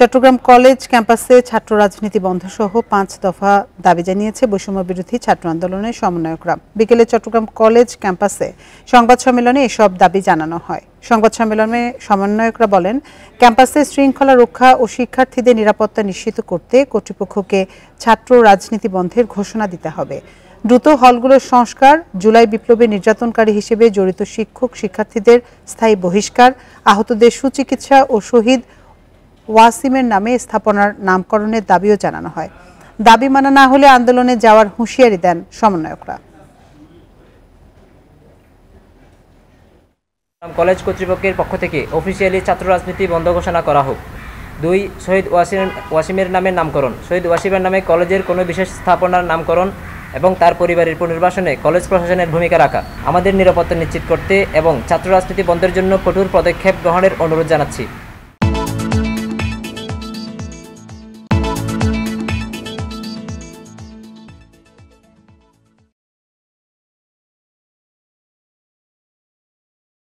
Chittagong college ক্যাম্পাসে ছাত্র রাজনীতি বন্ধ সহ পাঁচ দফা দাবি জানিয়েছে বৈষম্য বিরোধী ছাত্র আন্দোলনের সমন্বয়করা বিকেলে চট্টগ্রাম কলেজ ক্যাম্পাসে সংবাদ সম্মেলনে এসব দাবি জানানো হয় সংবাদ সম্মেলনে সমন্বয়করা বলেন ক্যাম্পাসে শৃঙ্খলা রক্ষা ও শিক্ষার্থীদের নিরাপত্তা নিশ্চিত করতে কর্তৃপক্ষকে ছাত্র রাজনীতি বন্ধের ঘোষণা দিতে হবে দ্রুত হলগুলোর সংস্কার জুলাই বিপ্লবে নির্যাতনকারী হিসেবে জড়িত শিক্ষক শিক্ষার্থীদের স্থায়ী বহিষ্কার আহতদের সুচিকিৎসা ও শহীদ ওয়াসিমের নামে স্থাপনার নামকরণের দাবিও জানানো হয় দাবি মানা না হলে আন্দোলনে যাওয়ার হুঁশিয়ারি দেন সমন্বয়করা কলেজ কর্তৃপক্ষের পক্ষ থেকে অফিসিয়ালি ছাত্র রাজনীতি বন্ধ ঘোষণা করা হোক দুই শহীদ ওয়াসিম ওয়াসিমের নামে নামকরণ শহীদ ওয়াসিমের নামে কলেজের কোনো বিশেষ স্থাপনার নামকরণ এবং তার পরিবারের পুনর্বাসনে কলেজ প্রশাসনের ভূমিকা রাখা আমাদের নিরাপত্তা নিশ্চিত করতে এবং ছাত্র রাজনীতি বন্ধের জন্য কঠোর পদক্ষেপ গ্রহণের অনুরোধ জানাচ্ছি